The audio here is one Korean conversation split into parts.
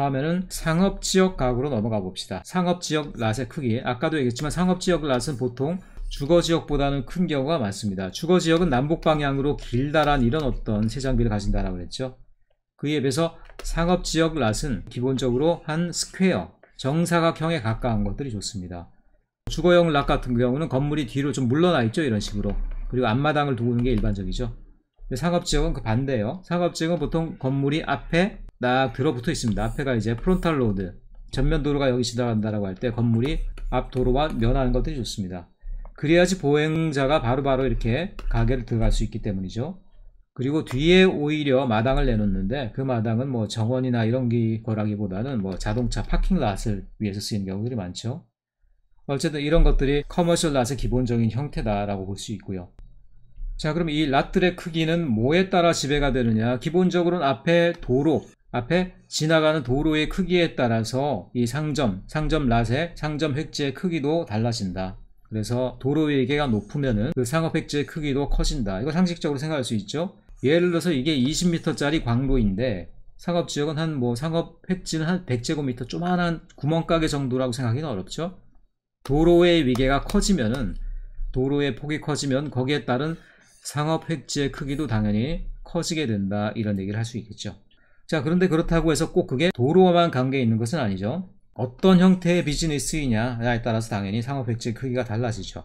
다음에는 상업지역 가구로 넘어가 봅시다. 상업지역 낫의 크기 아까도 얘기했지만 상업지역 낫은 보통 주거지역보다는 큰 경우가 많습니다. 주거지역은 남북방향으로 길다란 이런 어떤 세장비를 가진다라고 그랬죠. 그에 비해서 상업지역 낫은 기본적으로 한 스퀘어, 정사각형에 가까운 것들이 좋습니다. 주거형 락 같은 경우는 건물이 뒤로 좀 물러나 있죠. 이런 식으로. 그리고 앞마당을 두는 게 일반적이죠. 상업지역은 그 반대예요. 상업지역은 보통 건물이 앞에 딱 들어붙어 있습니다. 앞에가 이제 프론탈 로드, 전면 도로가 여기 지나간다라고 할 때 건물이 앞 도로와 면하는 것들이 좋습니다. 그래야지 보행자가 바로바로 바로 이렇게 가게를 들어갈 수 있기 때문이죠. 그리고 뒤에 오히려 마당을 내놓는데 그 마당은 뭐 정원이나 이런 거라기보다는 뭐 자동차 파킹랏을 위해서 쓰이는 경우들이 많죠. 어쨌든 이런 것들이 커머셜 랏의 기본적인 형태다라고 볼 수 있고요. 자 그럼 이 랏들의 크기는 뭐에 따라 지배가 되느냐 기본적으로는 앞에 도로 앞에 지나가는 도로의 크기에 따라서 이 상점, 상점 라의 상점 획지의 크기도 달라진다. 그래서 도로 위계가 높으면은 그 상업 획지의 크기도 커진다. 이거 상식적으로 생각할 수 있죠. 예를 들어서 이게 20m짜리 광로인데 상업 지역은 한 뭐 상업 획지는 한 100제곱미터 조만한 구멍가게 정도라고 생각하기는 어렵죠. 도로의 위계가 커지면은 도로의 폭이 커지면 거기에 따른 상업 획지의 크기도 당연히 커지게 된다 이런 얘기를 할 수 있겠죠. 자, 그런데 그렇다고 해서 꼭 그게 도로와만 관계 있는 것은 아니죠. 어떤 형태의 비즈니스이냐에 따라서 당연히 상업 획지 크기가 달라지죠.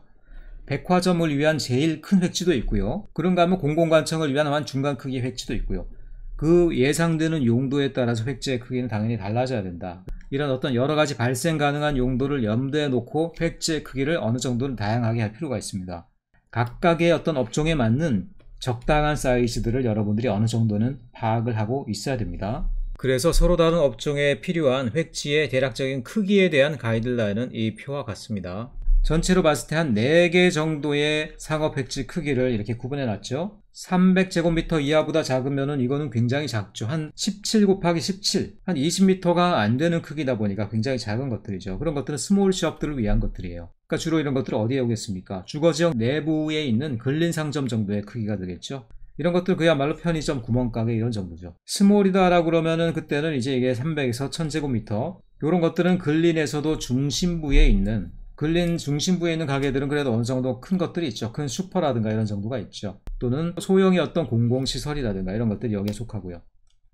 백화점을 위한 제일 큰 획지도 있고요. 그런가 하면 공공관청을 위한 한 중간 크기 획지도 있고요. 그 예상되는 용도에 따라서 획지의 크기는 당연히 달라져야 된다. 이런 어떤 여러 가지 발생 가능한 용도를 염두에 놓고 획지의 크기를 어느 정도는 다양하게 할 필요가 있습니다. 각각의 어떤 업종에 맞는 적당한 사이즈들을 여러분들이 어느 정도는 파악을 하고 있어야 됩니다. 그래서 서로 다른 업종에 필요한 획지의 대략적인 크기에 대한 가이드라인은 이 표와 같습니다. 전체로 봤을 때 한 4개 정도의 상업 획지 크기를 이렇게 구분해 놨죠. 300제곱미터 이하보다 작으면 이거는 굉장히 작죠. 한 17 곱하기 17, 한 20미터가 안 되는 크기다 보니까 굉장히 작은 것들이죠. 그런 것들은 스몰 시업들을 위한 것들이에요. 그러니까 주로 이런 것들을 어디에 오겠습니까? 주거지역 내부에 있는 근린 상점 정도의 크기가 되겠죠. 이런 것들 그야말로 편의점 구멍가게 이런 정도죠. 스몰이다라고 그러면은 그때는 이제 이게 300에서 1000제곱미터 이런 것들은 근린에서도 중심부에 있는 근린 중심부에 있는 가게들은 그래도 어느 정도 큰 것들이 있죠. 큰 슈퍼라든가 이런 정도가 있죠. 또는 소형의 어떤 공공시설이라든가 이런 것들이 여기에 속하고요.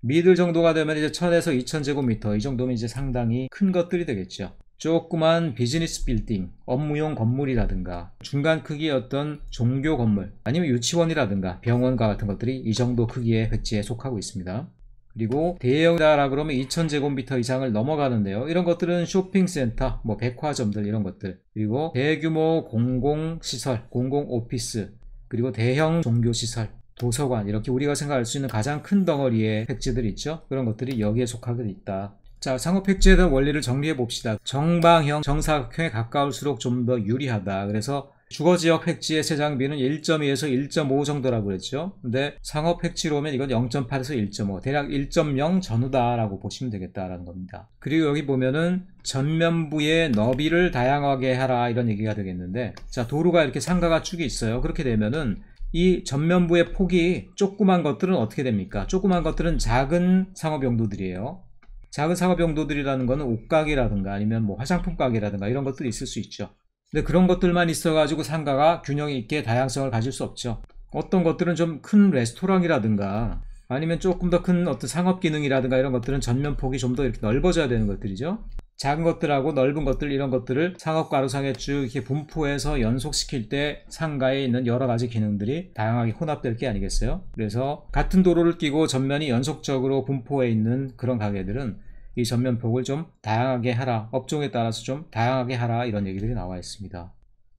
미들 정도가 되면 이제 1000에서 2000제곱미터 이 정도면 이제 상당히 큰 것들이 되겠죠. 조그만 비즈니스 빌딩, 업무용 건물이라든가 중간 크기의 어떤 종교 건물 아니면 유치원이라든가 병원과 같은 것들이 이 정도 크기의 백지에 속하고 있습니다. 그리고 대형이라 그러면 2000제곱미터 이상을 넘어가는데요. 이런 것들은 쇼핑센터, 뭐 백화점들 이런 것들, 그리고 대규모 공공시설, 공공오피스, 그리고 대형 종교시설, 도서관 이렇게 우리가 생각할 수 있는 가장 큰 덩어리의 획지들 있죠. 그런 것들이 여기에 속하게 있다. 자, 상업 획지에 대한 원리를 정리해 봅시다. 정방형, 정사각형에 가까울수록 좀 더 유리하다. 그래서 주거지역 획지의 세장비는 1.2에서 1.5 정도라고 그랬죠. 근데 상업 획지로 오면 이건 0.8에서 1.5 대략 1.0 전후다라고 보시면 되겠다라는 겁니다. 그리고 여기 보면은 전면부의 너비를 다양하게 하라 이런 얘기가 되겠는데 자 도로가 이렇게 상가가 축이 있어요. 그렇게 되면은 이 전면부의 폭이 조그만 것들은 어떻게 됩니까? 조그만 것들은 작은 상업 용도들이에요. 작은 상업 용도들이라는 거는 옷가게라든가 아니면 뭐 화장품 가게라든가 이런 것들이 있을 수 있죠. 근데 그런 것들만 있어가지고 상가가 균형 있게 다양성을 가질 수 없죠. 어떤 것들은 좀 큰 레스토랑이라든가 아니면 조금 더 큰 어떤 상업 기능이라든가 이런 것들은 전면 폭이 좀 더 이렇게 넓어져야 되는 것들이죠. 작은 것들하고 넓은 것들 이런 것들을 상업가로상에 쭉 이렇게 분포해서 연속시킬 때 상가에 있는 여러 가지 기능들이 다양하게 혼합될 게 아니겠어요? 그래서 같은 도로를 끼고 전면이 연속적으로 분포해 있는 그런 가게들은 이 전면폭을 좀 다양하게 하라 업종에 따라서 좀 다양하게 하라 이런 얘기들이 나와 있습니다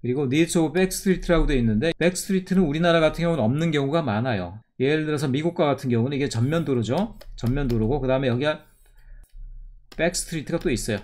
그리고 니즈 오브 백스트리트라고 되어 있는데 백스트리트는 우리나라 같은 경우는 없는 경우가 많아요 예를 들어서 미국과 같은 경우는 이게 전면도로죠 전면도로고 그 다음에 여기가 백스트리트가 또 있어요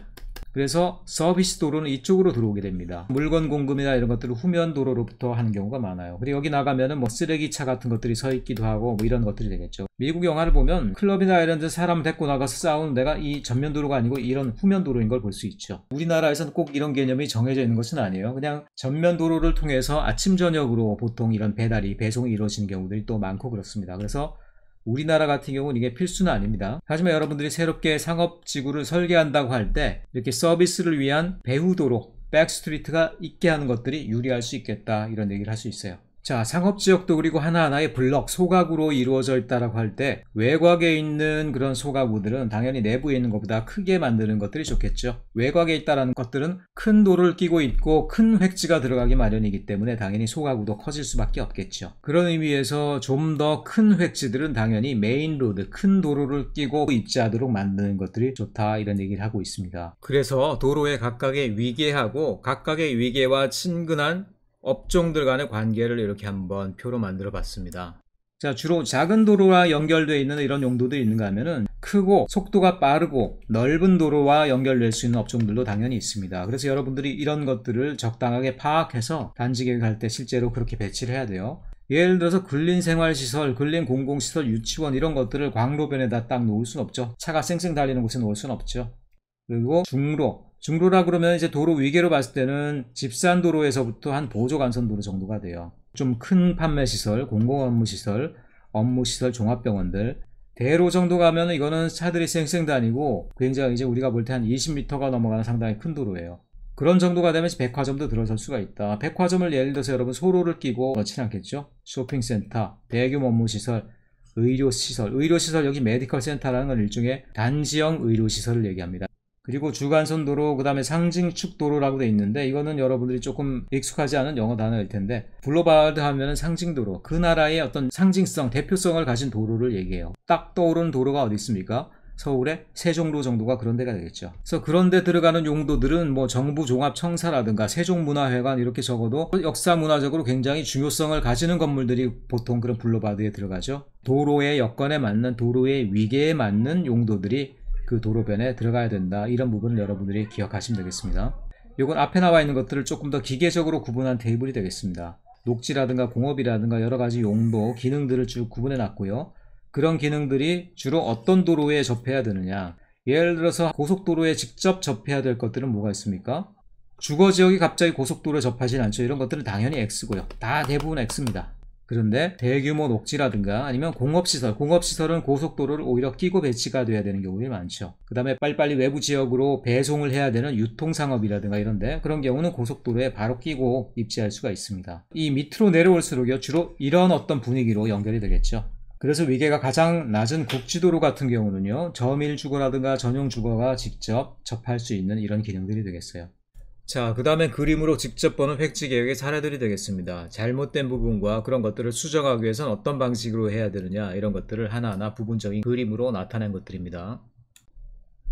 그래서 서비스 도로는 이쪽으로 들어오게 됩니다. 물건 공급이나 이런 것들을 후면 도로로부터 하는 경우가 많아요. 그리고 여기 나가면은 뭐 쓰레기차 같은 것들이 서 있기도 하고 뭐 이런 것들이 되겠죠. 미국 영화를 보면 클럽이나 이런 데 사람 데리고 나가서 싸우는 데가 이 전면 도로가 아니고 이런 후면 도로인 걸 볼 수 있죠. 우리나라에서는 꼭 이런 개념이 정해져 있는 것은 아니에요. 그냥 전면 도로를 통해서 아침 저녁으로 보통 이런 배달이 배송이 이루어지는 경우들이 또 많고 그렇습니다. 그래서 우리나라 같은 경우는 이게 필수는 아닙니다. 하지만 여러분들이 새롭게 상업 지구를 설계한다고 할 때 이렇게 서비스를 위한 배후도로 백스트리트가 있게 하는 것들이 유리할 수 있겠다 이런 얘기를 할 수 있어요. 자, 상업지역도 그리고 하나하나의 블럭, 소각으로 이루어져 있다라고 할 때 외곽에 있는 그런 소각물들은 당연히 내부에 있는 것보다 크게 만드는 것들이 좋겠죠. 외곽에 있다라는 것들은 큰 돌을 끼고 있고 큰 획지가 들어가기 마련이기 때문에 당연히 소각구도 커질 수밖에 없겠죠. 그런 의미에서 좀 더 큰 획지들은 당연히 메인로드, 큰 도로를 끼고 입지하도록 만드는 것들이 좋다 이런 얘기를 하고 있습니다. 그래서 도로의 각각의 위계하고 각각의 위계와 친근한 업종들 간의 관계를 이렇게 한번 표로 만들어 봤습니다. 자, 주로 작은 도로와 연결되어 있는 이런 용도도 있는가 하면은 크고 속도가 빠르고 넓은 도로와 연결될 수 있는 업종들도 당연히 있습니다. 그래서 여러분들이 이런 것들을 적당하게 파악해서 단지 계획할 때 실제로 그렇게 배치를 해야 돼요. 예를 들어서 근린 생활시설, 근린 공공시설, 유치원 이런 것들을 광로변에다 딱 놓을 순 없죠. 차가 쌩쌩 달리는 곳에 놓을 순 없죠. 그리고 중로, 중로라 그러면 이제 도로 위계로 봤을 때는 집산 도로에서부터 한 보조 간선 도로 정도가 돼요. 좀 큰 판매 시설, 공공 업무 시설, 업무 시설 종합병원들 대로 정도 가면 이거는 차들이 쌩쌩 다니고 굉장히 이제 우리가 볼 때 한 20m가 넘어가는 상당히 큰 도로예요. 그런 정도가 되면 백화점도 들어설 수가 있다. 백화점을 예를 들어서 여러분 소로를 끼고 넣진 않겠죠? 쇼핑센터, 대규모 업무시설, 의료시설. 의료시설 여기 메디컬 센터라는 건 일종의 단지형 의료시설을 얘기합니다. 그리고 주간선 도로 그 다음에 상징축 도로라고 되어 있는데 이거는 여러분들이 조금 익숙하지 않은 영어 단어일 텐데 블로바드 하면은 상징 도로 그 나라의 어떤 상징성 대표성을 가진 도로를 얘기해요 딱 떠오르는 도로가 어디 있습니까 서울의 세종로 정도가 그런 데가 되겠죠. 그래서 그런 데 들어가는 용도들은 뭐 정부 종합 청사라든가 세종문화회관 이렇게 적어도 역사 문화적으로 굉장히 중요성을 가지는 건물들이 보통 그런 블로바드에 들어가죠. 도로의 여건에 맞는 도로의 위계에 맞는 용도들이 그 도로변에 들어가야 된다 이런 부분을 여러분들이 기억하시면 되겠습니다 이건 앞에 나와 있는 것들을 조금 더 기계적으로 구분한 테이블이 되겠습니다 녹지라든가 공업이라든가 여러가지 용도 기능들을 쭉 구분해 놨고요 그런 기능들이 주로 어떤 도로에 접해야 되느냐 예를 들어서 고속도로에 직접 접해야 될 것들은 뭐가 있습니까 주거지역이 갑자기 고속도로에 접하진 않죠 이런 것들은 당연히 X고요 다 대부분 X입니다 그런데 대규모 녹지라든가 아니면 공업시설, 공업시설은 고속도로를 오히려 끼고 배치가 돼야 되는 경우들이 많죠. 그 다음에 빨리빨리 외부 지역으로 배송을 해야 되는 유통상업이라든가 이런데 그런 경우는 고속도로에 바로 끼고 입지할 수가 있습니다. 이 밑으로 내려올수록요, 주로 이런 어떤 분위기로 연결이 되겠죠. 그래서 위계가 가장 낮은 국지도로 같은 경우는요, 점일주거라든가 전용주거가 직접 접할 수 있는 이런 기능들이 되겠어요. 자, 그 다음에 그림으로 직접 보는 획지 개혁의 사례들이 되겠습니다. 잘못된 부분과 그런 것들을 수정하기 위해선 어떤 방식으로 해야 되느냐 이런 것들을 하나하나 부분적인 그림으로 나타낸 것들입니다.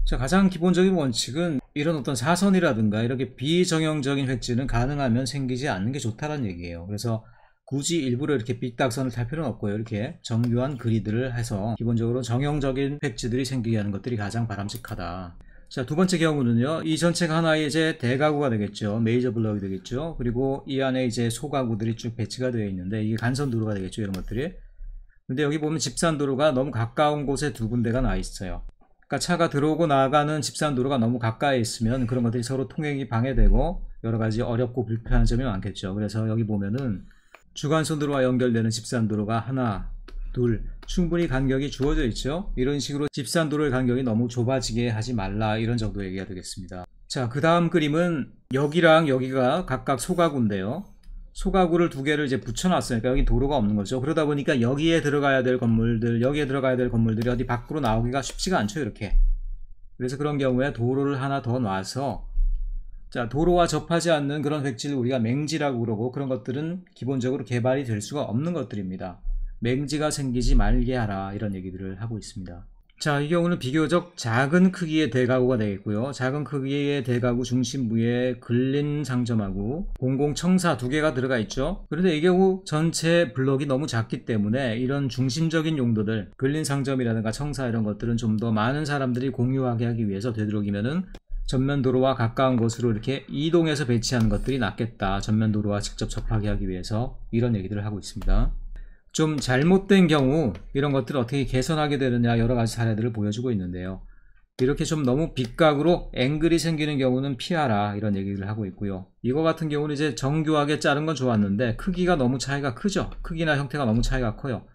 자, 가장 기본적인 원칙은 이런 어떤 사선이라든가 이렇게 비정형적인 획지는 가능하면 생기지 않는 게 좋다는 얘기예요. 그래서 굳이 일부러 이렇게 삐딱선을 탈 필요는 없고요. 이렇게 정교한 그리들을 해서 기본적으로 정형적인 획지들이 생기게 하는 것들이 가장 바람직하다. 자, 두 번째 경우는요. 이 전체가 하나의 이제 대가구가 되겠죠. 메이저 블럭이 되겠죠. 그리고 이 안에 이제 소가구들이 쭉 배치가 되어 있는데 이게 간선 도로가 되겠죠. 이런 것들이. 근데 여기 보면 집산 도로가 너무 가까운 곳에 두 군데가 나 있어요. 그러니까 차가 들어오고 나가는 집산 도로가 너무 가까이 있으면 그런 것들이 서로 통행이 방해되고 여러 가지 어렵고 불편한 점이 많겠죠. 그래서 여기 보면은 주간선 도로와 연결되는 집산 도로가 하나, 둘 충분히 간격이 주어져 있죠 이런 식으로 집산도를 간격이 너무 좁아지게 하지 말라 이런 정도 얘기가 되겠습니다 자 그 다음 그림은 여기랑 여기가 각각 소가구인데요 소가구를 두 개를 이제 붙여놨으니까 여기 도로가 없는 거죠 그러다 보니까 여기에 들어가야 될 건물들 여기에 들어가야 될 건물들이 어디 밖으로 나오기가 쉽지가 않죠 이렇게 그래서 그런 경우에 도로를 하나 더 놔서 자 도로와 접하지 않는 그런 획지를 우리가 맹지라고 그러고 그런 것들은 기본적으로 개발이 될 수가 없는 것들입니다 맹지가 생기지 말게 하라 이런 얘기들을 하고 있습니다. 자, 이 경우는 비교적 작은 크기의 대가구가 되겠고요. 작은 크기의 대가구 중심부에 글린 상점하고 공공청사 두 개가 들어가 있죠. 그런데 이 경우 전체 블록이 너무 작기 때문에 이런 중심적인 용도들, 글린 상점이라든가 청사 이런 것들은 좀 더 많은 사람들이 공유하게 하기 위해서 되도록이면은 전면 도로와 가까운 곳으로 이렇게 이동해서 배치하는 것들이 낫겠다. 전면 도로와 직접 접하게 하기 위해서 이런 얘기들을 하고 있습니다. 좀 잘못된 경우 이런 것들을 어떻게 개선하게 되느냐 여러 가지 사례들을 보여주고 있는데요. 이렇게 좀 너무 빗각으로 앵글이 생기는 경우는 피하라 이런 얘기를 하고 있고요. 이거 같은 경우는 이제 정교하게 자른 건 좋았는데 크기가 너무 차이가 크죠. 크기나 형태가 너무 차이가 커요.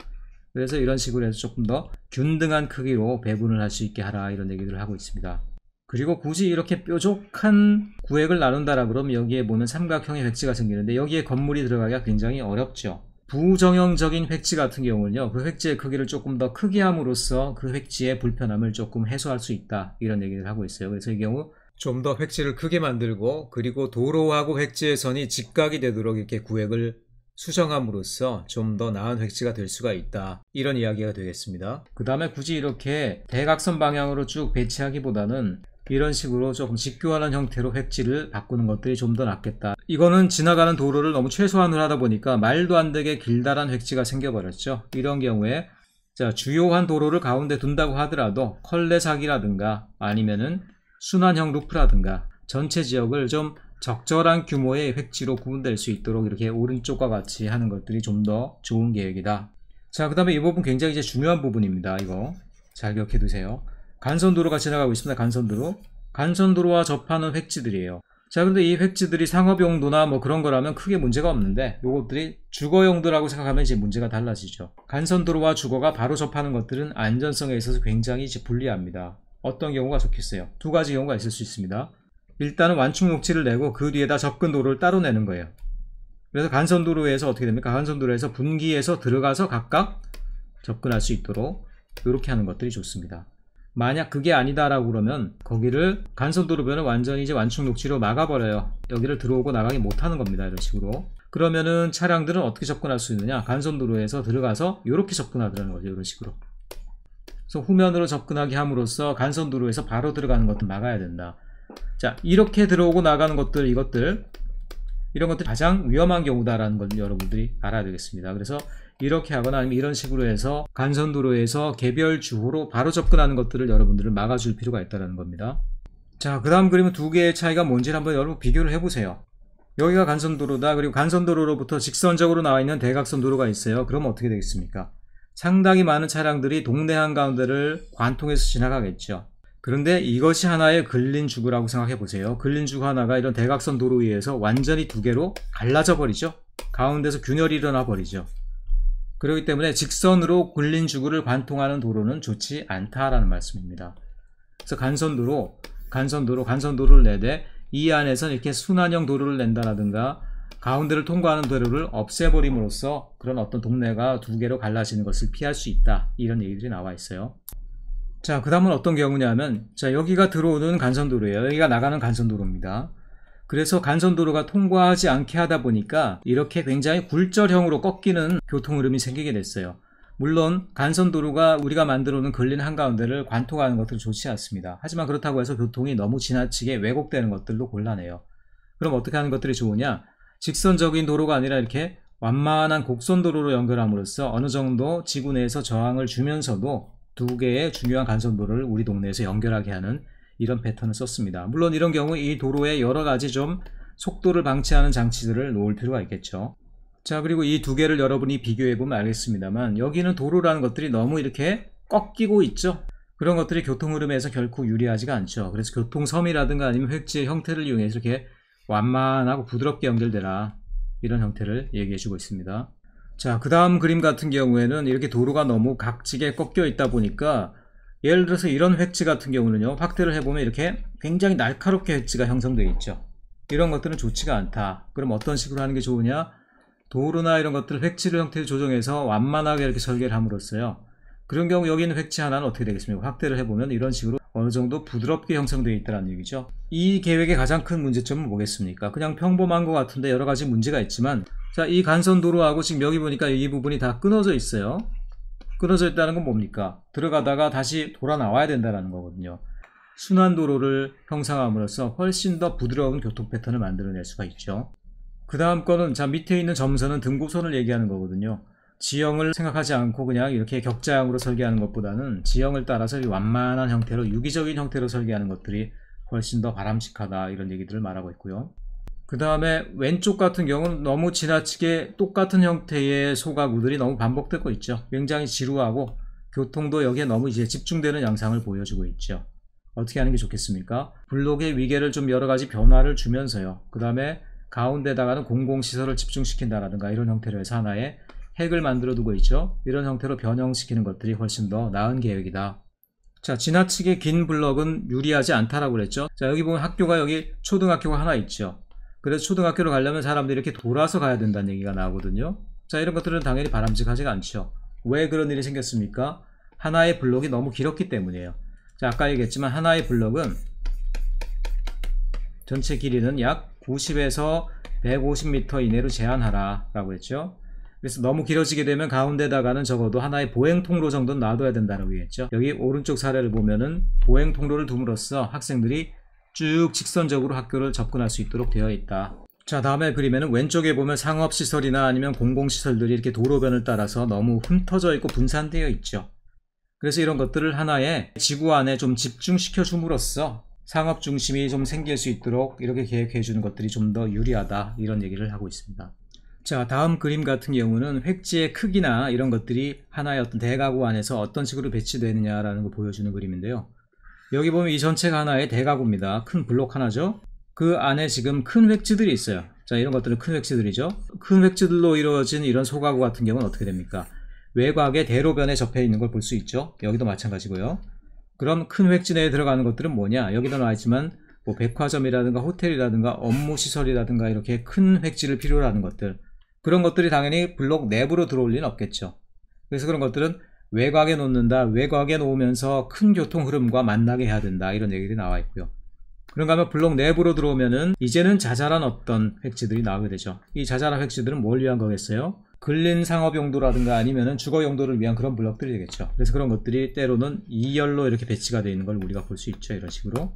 그래서 이런 식으로 해서 조금 더 균등한 크기로 배분을 할 수 있게 하라 이런 얘기를 하고 있습니다. 그리고 굳이 이렇게 뾰족한 구획을 나눈다라 그러면 여기에 보면 삼각형의 획지가 생기는데 여기에 건물이 들어가기가 굉장히 어렵죠. 부정형적인 획지 같은 경우는요. 그 획지의 크기를 조금 더 크게 함으로써 그 획지의 불편함을 조금 해소할 수 있다. 이런 얘기를 하고 있어요. 그래서 이 경우 좀 더 획지를 크게 만들고 그리고 도로하고 획지의 선이 직각이 되도록 이렇게 구획을 수정함으로써 좀 더 나은 획지가 될 수가 있다. 이런 이야기가 되겠습니다. 그 다음에 굳이 이렇게 대각선 방향으로 쭉 배치하기보다는 이런 식으로 조금 직교하는 형태로 획지를 바꾸는 것들이 좀 더 낫겠다. 이거는 지나가는 도로를 너무 최소한으로 하다 보니까 말도 안 되게 길다란 획지가 생겨버렸죠. 이런 경우에 자 주요한 도로를 가운데 둔다고 하더라도 컬레삭이라든가 아니면은 순환형 루프라든가 전체 지역을 좀 적절한 규모의 획지로 구분될 수 있도록 이렇게 오른쪽과 같이 하는 것들이 좀 더 좋은 계획이다. 자, 그 다음에 이 부분 굉장히 이제 중요한 부분입니다. 이거 잘 기억해 두세요. 간선도로가 지나가고 있습니다. 간선도로. 간선도로와 접하는 획지들이에요. 자, 그런데이 획지들이 상업용도나 뭐 그런 거라면 크게 문제가 없는데 요것들이 주거용도라고 생각하면 이제 문제가 달라지죠. 간선도로와 주거가 바로 접하는 것들은 안전성에 있어서 굉장히 이제 불리합니다. 어떤 경우가 좋겠어요? 두 가지 경우가 있을 수 있습니다. 일단은 완충 녹지를 내고 그 뒤에다 접근도로를 따로 내는 거예요. 그래서 간선도로에서 어떻게 됩니까? 간선도로에서 분기에서 들어가서 각각 접근할 수 있도록 이렇게 하는 것들이 좋습니다. 만약 그게 아니다라고 그러면 거기를 간선도로변을 완전히 이제 완충 녹지로 막아버려요. 여기를 들어오고 나가기 못하는 겁니다. 이런 식으로. 그러면은 차량들은 어떻게 접근할 수 있느냐? 간선도로에서 들어가서 이렇게 접근하더라는 거죠. 이런 식으로. 그래서 후면으로 접근하게 함으로써 간선도로에서 바로 들어가는 것들 막아야 된다. 자, 이렇게 들어오고 나가는 것들, 이것들 이런 것들이 가장 위험한 경우다라는 걸 여러분들이 알아야 되겠습니다. 그래서 이렇게 하거나 아니면 이런 식으로 해서 간선도로에서 개별 주호로 바로 접근하는 것들을 여러분들을 막아줄 필요가 있다는 겁니다. 자, 그 다음 그림은 두 개의 차이가 뭔지를 한번 여러분 비교를 해보세요. 여기가 간선도로다. 그리고 간선도로로부터 직선적으로 나와 있는 대각선 도로가 있어요. 그럼 어떻게 되겠습니까? 상당히 많은 차량들이 동네 한가운데를 관통해서 지나가겠죠. 그런데 이것이 하나의 글린 주구라고 생각해 보세요. 글린 주구 하나가 이런 대각선 도로 위에서 완전히 두 개로 갈라져 버리죠. 가운데서 균열이 일어나 버리죠. 그렇기 때문에 직선으로 굴린 주구를 관통하는 도로는 좋지 않다라는 말씀입니다. 그래서 간선도로, 간선도로, 간선도로를 내되 이 안에서는 이렇게 순환형 도로를 낸다라든가 가운데를 통과하는 도로를 없애버림으로써 그런 어떤 동네가 두 개로 갈라지는 것을 피할 수 있다. 이런 얘기들이 나와 있어요. 자, 그 다음은 어떤 경우냐면, 자, 여기가 들어오는 간선도로예요. 여기가 나가는 간선도로입니다. 그래서 간선도로가 통과하지 않게 하다 보니까 이렇게 굉장히 굴절형으로 꺾이는 교통흐름이 생기게 됐어요. 물론 간선도로가 우리가 만들어 놓은 걸린 한가운데를 관통하는 것들은 좋지 않습니다. 하지만 그렇다고 해서 교통이 너무 지나치게 왜곡되는 것들도 곤란해요. 그럼 어떻게 하는 것들이 좋으냐? 직선적인 도로가 아니라 이렇게 완만한 곡선도로로 연결함으로써 어느 정도 지구 내에서 저항을 주면서도 두 개의 중요한 간선도로를 우리 동네에서 연결하게 하는 이런 패턴을 썼습니다. 물론 이런 경우 이 도로에 여러 가지 좀 속도를 방치하는 장치들을 놓을 필요가 있겠죠. 자 그리고 이 두 개를 여러분이 비교해보면 알겠습니다만 여기는 도로라는 것들이 너무 이렇게 꺾이고 있죠. 그런 것들이 교통 흐름에서 결코 유리하지가 않죠. 그래서 교통섬이라든가 아니면 획지의 형태를 이용해서 이렇게 완만하고 부드럽게 연결되라 이런 형태를 얘기해주고 있습니다. 자, 그 다음 그림 같은 경우에는 이렇게 도로가 너무 각지게 꺾여 있다 보니까 예를 들어서 이런 획지 같은 경우는요 확대를 해보면 이렇게 굉장히 날카롭게 획지가 형성되어 있죠 이런 것들은 좋지가 않다 그럼 어떤 식으로 하는 게 좋으냐 도로나 이런 것들을 획지를 형태로 조정해서 완만하게 이렇게 설계를 함으로써요 그런 경우 여기 있는 획지 하나는 어떻게 되겠습니까 확대를 해보면 이런 식으로 어느 정도 부드럽게 형성되어 있다는 얘기죠 이 계획의 가장 큰 문제점은 뭐겠습니까 그냥 평범한 것 같은데 여러 가지 문제가 있지만 자 이 간선 도로하고 지금 여기 보니까 이 부분이 다 끊어져 있어요 끊어져 있다는 건 뭡니까? 들어가다가 다시 돌아 나와야 된다는 거거든요. 순환 도로를 형상함으로써 훨씬 더 부드러운 교통 패턴을 만들어낼 수가 있죠. 그 다음 거는 자 밑에 있는 점선은 등고선을 얘기하는 거거든요. 지형을 생각하지 않고 그냥 이렇게 격자형으로 설계하는 것보다는 지형을 따라서 완만한 형태로 유기적인 형태로 설계하는 것들이 훨씬 더 바람직하다 이런 얘기들을 말하고 있고요. 그 다음에 왼쪽 같은 경우는 너무 지나치게 똑같은 형태의 소가구들이 너무 반복되고 있죠. 굉장히 지루하고 교통도 여기에 너무 이제 집중되는 양상을 보여주고 있죠. 어떻게 하는 게 좋겠습니까? 블록의 위계를 좀 여러 가지 변화를 주면서요. 그 다음에 가운데다가는 공공시설을 집중시킨다라든가 이런 형태로 해서 하나의 핵을 만들어 두고 있죠. 이런 형태로 변형시키는 것들이 훨씬 더 나은 계획이다. 자 지나치게 긴 블럭은 유리하지 않다라고 그랬죠 자 여기 보면 학교가 여기 초등학교가 하나 있죠 그래서 초등학교로 가려면 사람들이 이렇게 돌아서 가야 된다는 얘기가 나오거든요. 자, 이런 것들은 당연히 바람직하지가 않죠. 왜 그런 일이 생겼습니까? 하나의 블록이 너무 길었기 때문이에요. 자, 아까 얘기했지만 하나의 블록은 전체 길이는 약 90에서 150m 이내로 제한하라 라고 했죠. 그래서 너무 길어지게 되면 가운데다가는 적어도 하나의 보행 통로 정도는 놔둬야 된다고 얘기했죠. 여기 오른쪽 사례를 보면은 보행 통로를 둠으로써 학생들이 쭉 직선적으로 학교를 접근할 수 있도록 되어 있다. 자 다음에 그림에는 왼쪽에 보면 상업시설이나 아니면 공공시설들이 이렇게 도로변을 따라서 너무 흩어져 있고 분산되어 있죠. 그래서 이런 것들을 하나의 지구 안에 좀 집중시켜 줌으로써 상업 중심이 좀 생길 수 있도록 이렇게 계획해 주는 것들이 좀 더 유리하다 이런 얘기를 하고 있습니다. 자 다음 그림 같은 경우는 획지의 크기나 이런 것들이 하나의 어떤 대가구 안에서 어떤 식으로 배치되느냐라는 걸 보여주는 그림인데요. 여기 보면 이 전체가 하나의 대가구입니다. 큰 블록 하나죠. 그 안에 지금 큰 획지들이 있어요. 자 이런 것들은 큰 획지들이죠. 큰 획지들로 이루어진 이런 소가구 같은 경우는 어떻게 됩니까? 외곽에 대로변에 접해 있는 걸 볼 수 있죠. 여기도 마찬가지고요. 그럼 큰 획지 내에 들어가는 것들은 뭐냐? 여기도 나와 있지만 뭐 백화점이라든가 호텔이라든가 업무시설이라든가 이렇게 큰 획지를 필요로 하는 것들 그런 것들이 당연히 블록 내부로 들어올 리는 없겠죠. 그래서 그런 것들은 외곽에 놓는다. 외곽에 놓으면서 큰 교통 흐름과 만나게 해야 된다. 이런 얘기들이 나와 있고요. 그런가 하면 블록 내부로 들어오면은 이제는 자잘한 어떤 획지들이 나오게 되죠. 이 자잘한 획지들은 뭘 위한 거겠어요? 근린 상업 용도라든가 아니면은 주거 용도를 위한 그런 블록들이 되겠죠. 그래서 그런 것들이 때로는 2열로 이렇게 배치가 되어 있는 걸 우리가 볼 수 있죠. 이런 식으로.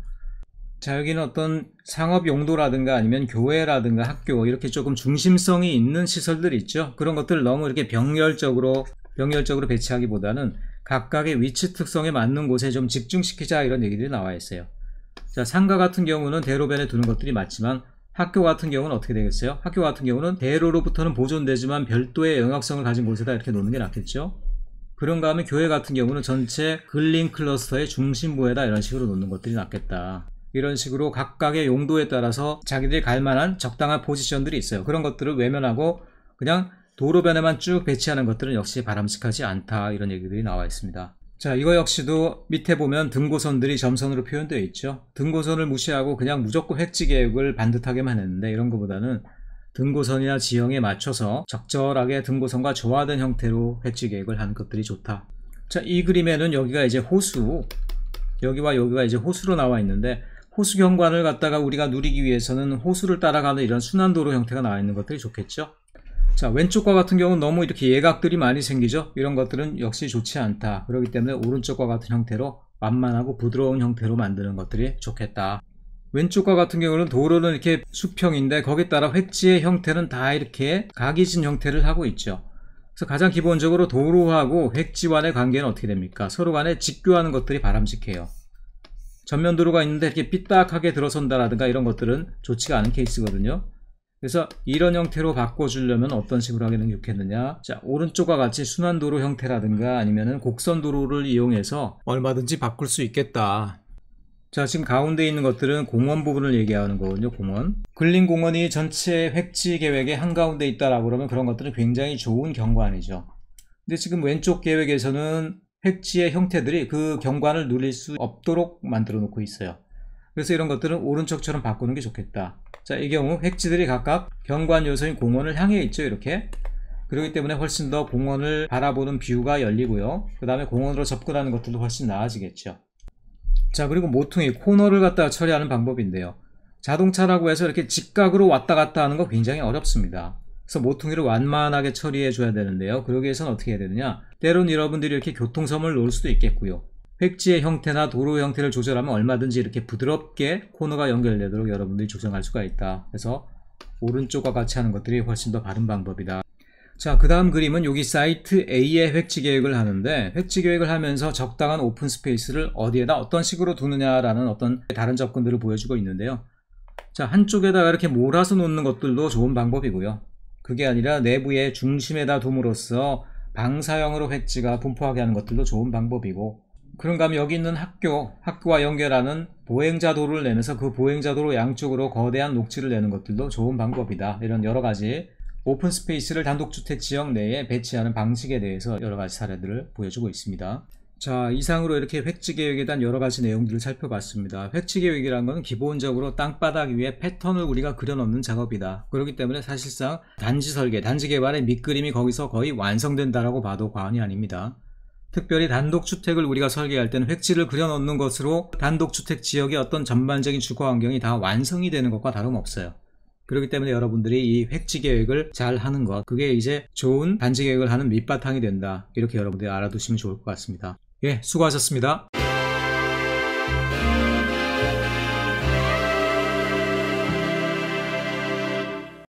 자, 여기는 어떤 상업 용도라든가 아니면 교회라든가 학교 이렇게 조금 중심성이 있는 시설들 있죠. 그런 것들을 너무 이렇게 병렬적으로 병렬적으로 배치하기보다는 각각의 위치 특성에 맞는 곳에 좀 집중시키자 이런 얘기들이 나와 있어요. 자, 상가 같은 경우는 대로변에 두는 것들이 맞지만 학교 같은 경우는 어떻게 되겠어요? 학교 같은 경우는 대로로부터는 보존되지만 별도의 영역성을 가진 곳에다 이렇게 놓는 게 낫겠죠? 그런가 하면 교회 같은 경우는 전체 글린 클러스터의 중심부에다 이런 식으로 놓는 것들이 낫겠다. 이런 식으로 각각의 용도에 따라서 자기들이 갈만한 적당한 포지션들이 있어요. 그런 것들을 외면하고 그냥 도로변에만 쭉 배치하는 것들은 역시 바람직하지 않다 이런 얘기들이 나와 있습니다. 자 이거 역시도 밑에 보면 등고선들이 점선으로 표현되어 있죠. 등고선을 무시하고 그냥 무조건 획지 계획을 반듯하게만 했는데 이런 것보다는 등고선이나 지형에 맞춰서 적절하게 등고선과 조화된 형태로 획지 계획을 한 것들이 좋다. 자 이 그림에는 여기가 이제 호수 여기와 여기가 이제 호수로 나와 있는데 호수 경관을 갖다가 우리가 누리기 위해서는 호수를 따라가는 이런 순환도로 형태가 나와 있는 것들이 좋겠죠. 자 왼쪽과 같은 경우는 너무 이렇게 예각들이 많이 생기죠 이런 것들은 역시 좋지 않다 그렇기 때문에 오른쪽과 같은 형태로 완만하고 부드러운 형태로 만드는 것들이 좋겠다 왼쪽과 같은 경우는 도로는 이렇게 수평인데 거기에 따라 획지의 형태는 다 이렇게 각이진 형태를 하고 있죠 그래서 가장 기본적으로 도로하고 획지 와의 관계는 어떻게 됩니까 서로 간에 직교하는 것들이 바람직해요 전면 도로가 있는데 이렇게 삐딱하게 들어선다라든가 이런 것들은 좋지 않은 케이스거든요 그래서 이런 형태로 바꿔주려면 어떤 식으로 하기는 좋겠느냐 자 오른쪽과 같이 순환도로 형태라든가 아니면 곡선도로를 이용해서 얼마든지 바꿀 수 있겠다 자 지금 가운데 있는 것들은 공원 부분을 얘기하는 거거든요 공원 근린 공원이 전체 획지 계획의 한가운데 있다라고 그러면 그런 것들은 굉장히 좋은 경관이죠 근데 지금 왼쪽 계획에서는 획지의 형태들이 그 경관을 누릴 수 없도록 만들어 놓고 있어요 그래서 이런 것들은 오른쪽처럼 바꾸는 게 좋겠다 자이 경우 핵지들이 각각 경관 요소인 공원을 향해 있죠 이렇게 그러기 때문에 훨씬 더 공원을 바라보는 뷰가 열리고요 그 다음에 공원으로 접근하는 것들도 훨씬 나아지겠죠 자 그리고 모퉁이 코너를 갖다가 처리하는 방법인데요 자동차라고 해서 이렇게 직각으로 왔다 갔다 하는 거 굉장히 어렵습니다 그래서 모퉁이를 완만하게 처리해 줘야 되는데요 그러기 위해서는 어떻게 해야 되느냐 때론 여러분들이 이렇게 교통섬을 놓을 수도 있겠고요 획지의 형태나 도로 형태를 조절하면 얼마든지 이렇게 부드럽게 코너가 연결되도록 여러분들이 조정할 수가 있다 그래서 오른쪽과 같이 하는 것들이 훨씬 더 바른 방법이다 자 그 다음 그림은 여기 사이트 A의 획지 계획을 하는데 획지 계획을 하면서 적당한 오픈 스페이스를 어디에다 어떤 식으로 두느냐라는 어떤 다른 접근들을 보여주고 있는데요 자 한쪽에다가 이렇게 몰아서 놓는 것들도 좋은 방법이고요 그게 아니라 내부의 중심에다 둠으로써 방사형으로 획지가 분포하게 하는 것들도 좋은 방법이고 그런가 하면 여기 있는 학교, 학교와 연결하는 보행자도를 내면서 그 보행자도로 양쪽으로 거대한 녹지를 내는 것들도 좋은 방법이다. 이런 여러 가지 오픈 스페이스를 단독주택 지역 내에 배치하는 방식에 대해서 여러 가지 사례들을 보여주고 있습니다. 자 이상으로 이렇게 획지계획에 대한 여러가지 내용들을 살펴봤습니다 획지계획이란 건 기본적으로 땅바닥 위에 패턴을 우리가 그려놓는 작업이다 그렇기 때문에 사실상 단지 설계 단지 개발의 밑그림이 거기서 거의 완성된다라고 봐도 과언이 아닙니다 특별히 단독주택을 우리가 설계할 때는 획지를 그려놓는 것으로 단독주택 지역의 어떤 전반적인 주거 환경이 다 완성이 되는 것과 다름없어요. 그렇기 때문에 여러분들이 이 획지 계획을 잘 하는 것 그게 이제 좋은 단지 계획을 하는 밑바탕이 된다 이렇게 여러분들이 알아두시면 좋을 것 같습니다. 예 수고하셨습니다.